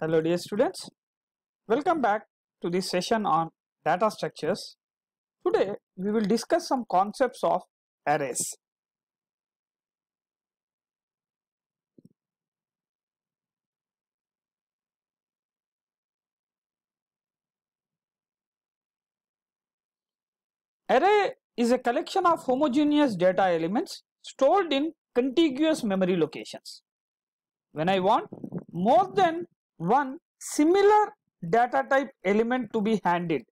Hello dear students, welcome back to this session on data structures. Today we will discuss some concepts of arrays. Array is a collection of homogeneous data elements stored in contiguous memory locations. When I want more than one similar data type element to be handled.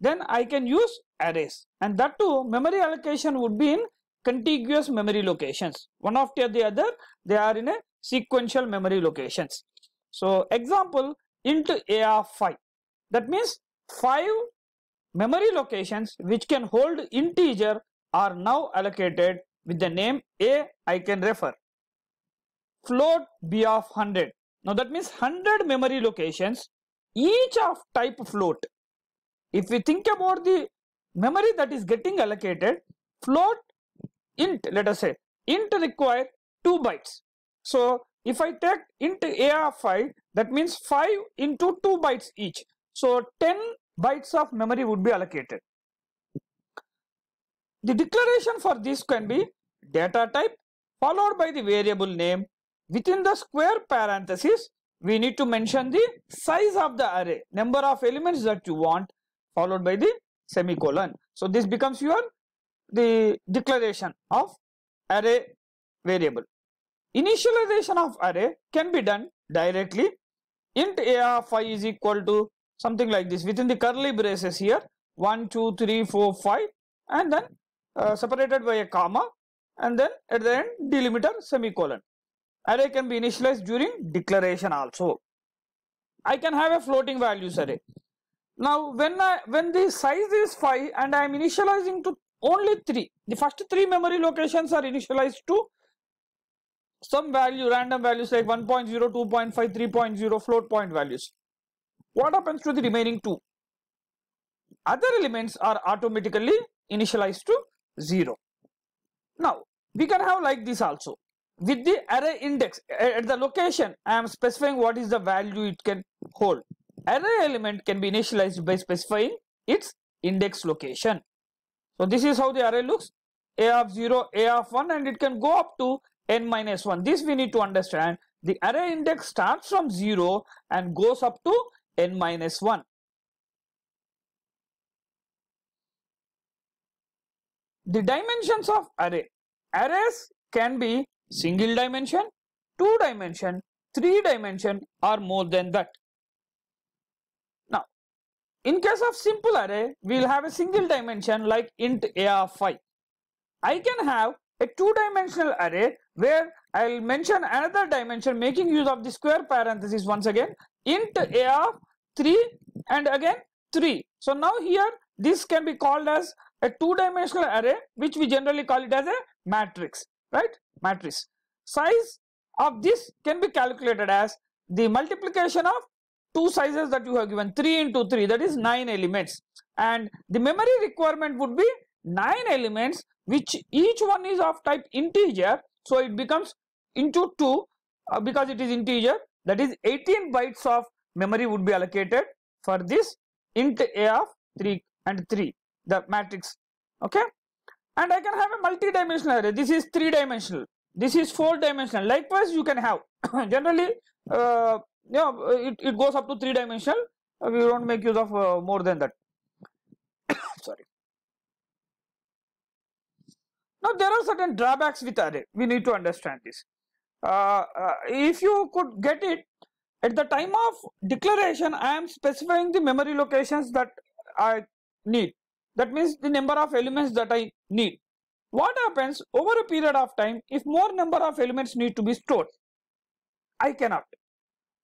Then I can use arrays and that too memory allocation would be in contiguous memory locations. One after the other they are in a sequential memory locations. So example into AR 5 that means 5 memory locations which can hold integer are now allocated with the name A I can refer. Float B of 100 now that means 100 memory locations, each of type float. If we think about the memory that is getting allocated, float int, let us say, int require 2 bytes. So if I take int AR 5, that means 5 into 2 bytes each. So 10 bytes of memory would be allocated. The declaration for this can be data type followed by the variable name Within the square parenthesis, we need to mention the size of the array, number of elements that you want followed by the semicolon. So, this becomes your the declaration of array variable. Initialization of array can be done directly int a of i is equal to something like this within the curly braces here 1, 2, 3, 4, 5 and then uh, separated by a comma and then at the end delimiter semicolon array can be initialized during declaration also. I can have a floating values array. Now, when I, when the size is 5 and I am initializing to only 3, the first 3 memory locations are initialized to some value, random values like 1.0, 2.5, 3.0 float point values. What happens to the remaining 2? Other elements are automatically initialized to 0. Now, we can have like this also with the array index at the location i am specifying what is the value it can hold array element can be initialized by specifying its index location so this is how the array looks a of 0 a of 1 and it can go up to n minus 1 this we need to understand the array index starts from 0 and goes up to n minus 1 the dimensions of array arrays can be single dimension, two dimension, three dimension or more than that. Now, in case of simple array, we'll have a single dimension like int a of i. I can have a two dimensional array where I'll mention another dimension making use of the square parenthesis once again int a of 3 and again 3. So now here this can be called as a two dimensional array which we generally call it as a matrix right matrix. Size of this can be calculated as the multiplication of two sizes that you have given 3 into 3 that is 9 elements and the memory requirement would be 9 elements which each one is of type integer so it becomes into 2 uh, because it is integer that is 18 bytes of memory would be allocated for this int a of 3 and 3 the matrix okay and I can have a multi-dimensional array. This is three-dimensional. This is four-dimensional. Likewise, you can have generally, uh, you know, it, it goes up to three-dimensional. Uh, we don't make use of uh, more than that. Sorry. Now there are certain drawbacks with array. We need to understand this. Uh, uh, if you could get it at the time of declaration, I am specifying the memory locations that I need that means the number of elements that I need. What happens over a period of time if more number of elements need to be stored? I cannot.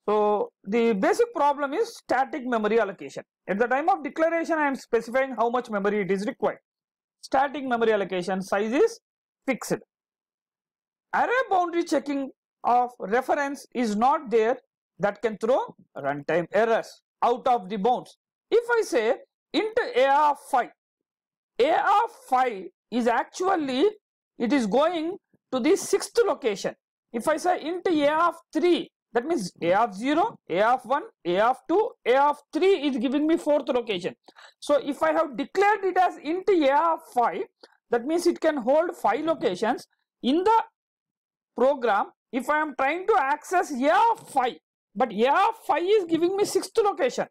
So the basic problem is static memory allocation. At the time of declaration, I am specifying how much memory it is required. Static memory allocation size is fixed. Array boundary checking of reference is not there that can throw runtime errors out of the bounds. If I say int a of 5, a of 5 is actually it is going to the sixth location. If I say int A of 3 that means A of 0, A of 1, A of 2, A of 3 is giving me fourth location. So if I have declared it as int A of 5 that means it can hold 5 locations in the program if I am trying to access A of 5 but A of 5 is giving me sixth location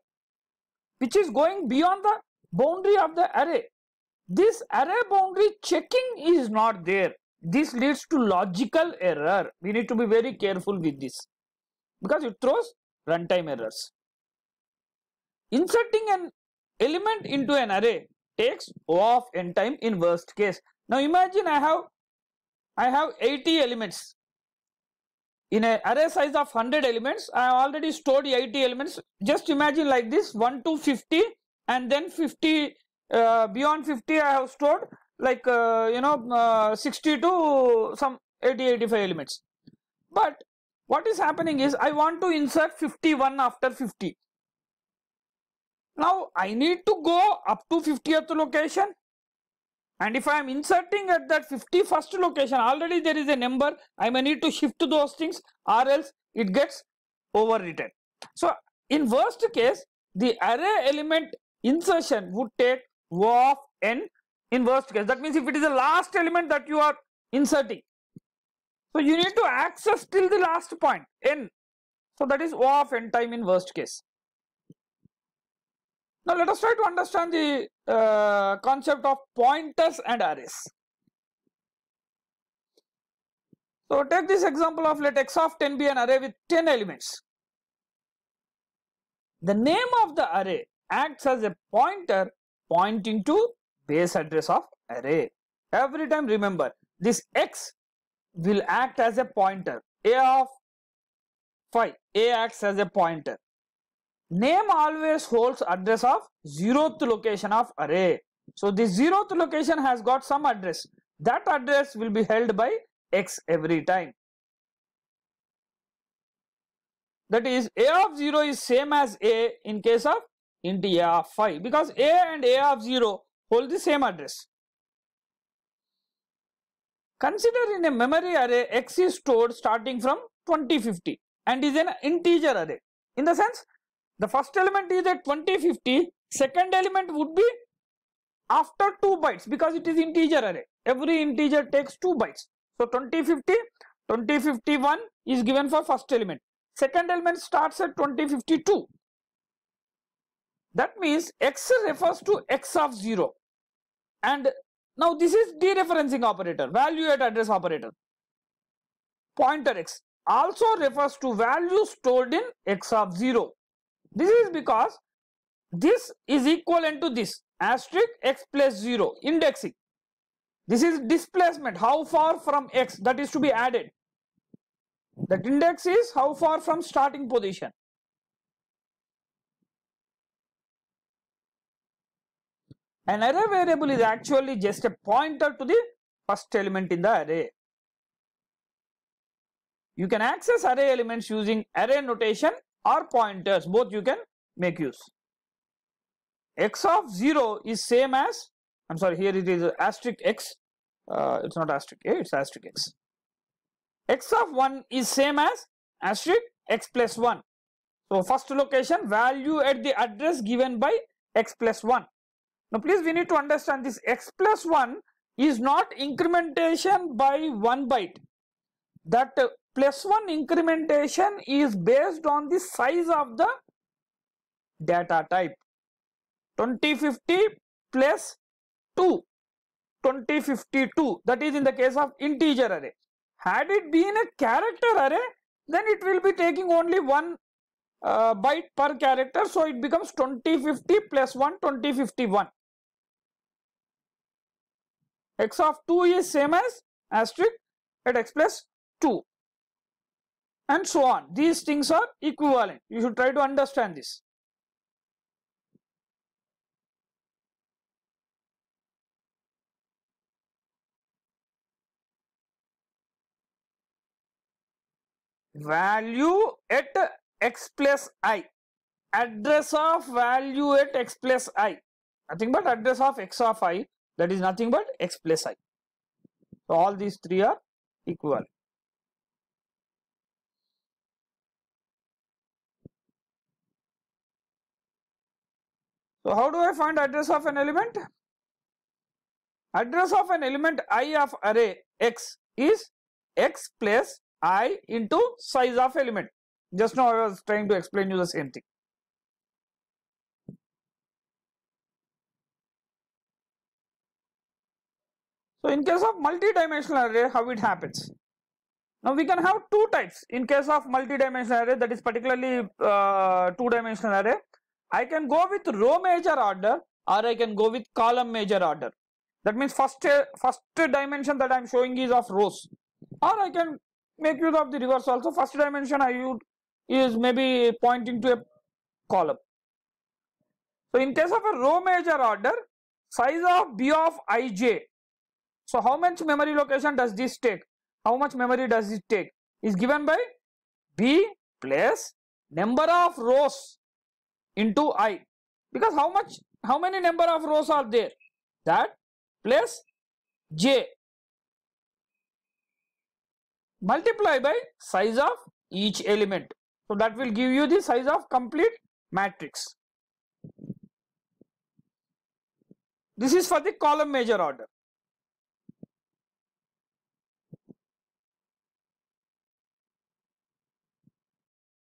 which is going beyond the boundary of the array this array boundary checking is not there. This leads to logical error. We need to be very careful with this because it throws runtime errors. Inserting an element into an array takes O of n time in worst case. Now imagine I have I have 80 elements. In an array size of 100 elements, I have already stored 80 elements. Just imagine like this 1 to 50 and then 50 uh, beyond 50 i have stored like uh, you know uh, 60 to some 80 85 elements but what is happening is i want to insert 51 after 50 now i need to go up to 50th location and if i am inserting at that 51st location already there is a number i may need to shift to those things or else it gets overwritten so in worst case the array element insertion would take O of n in worst case. That means if it is the last element that you are inserting. So you need to access till the last point n. So that is O of n time in worst case. Now let us try to understand the uh, concept of pointers and arrays. So take this example of let x of 10 be an array with 10 elements. The name of the array acts as a pointer pointing to base address of array. Every time remember this x will act as a pointer. A of 5, A acts as a pointer. Name always holds address of 0th location of array. So the 0th location has got some address. That address will be held by x every time. That is A of 0 is same as A in case of into a of 5 because a and a of 0 hold the same address. Consider in a memory array x is stored starting from 2050 and is an integer array in the sense the first element is at 2050 second element would be after 2 bytes because it is integer array every integer takes 2 bytes. So 2050 2051 is given for first element second element starts at 2052 that means x refers to x of 0 and now this is dereferencing operator, value at address operator. Pointer x also refers to value stored in x of 0. This is because this is equivalent to this asterisk x plus 0 indexing. This is displacement how far from x that is to be added. That index is how far from starting position. An array variable is actually just a pointer to the first element in the array. You can access array elements using array notation or pointers both you can make use. x of 0 is same as I am sorry here it is asterisk x uh, it is not asterisk a it is asterisk x. x of 1 is same as asterisk x plus 1. So, first location value at the address given by x plus 1 now, please we need to understand this x plus 1 is not incrementation by 1 byte. That uh, plus 1 incrementation is based on the size of the data type. 2050 plus 2, 2052 that is in the case of integer array. Had it been a character array then it will be taking only one uh, byte per character so it becomes 2050 plus 1 2051 x of 2 is same as asterisk at x plus 2 and so on. These things are equivalent. You should try to understand this. Value at x plus i. Address of value at x plus i. Nothing but address of x of i that is nothing but x plus i. So, all these three are equivalent. So, how do I find address of an element? Address of an element i of array x is x plus i into size of element. Just now I was trying to explain you the same thing. So in case of multi-dimensional array, how it happens? Now we can have two types. In case of multi-dimensional array, that is particularly uh, two-dimensional array, I can go with row major order or I can go with column major order. That means first uh, first dimension that I am showing is of rows, or I can make use of the reverse also. First dimension I use is maybe pointing to a column. So in case of a row major order, size of b of ij so how much memory location does this take? How much memory does it take? Is given by B plus number of rows into I. Because how much, how many number of rows are there? That plus J multiply by size of each element. So that will give you the size of complete matrix. This is for the column major order.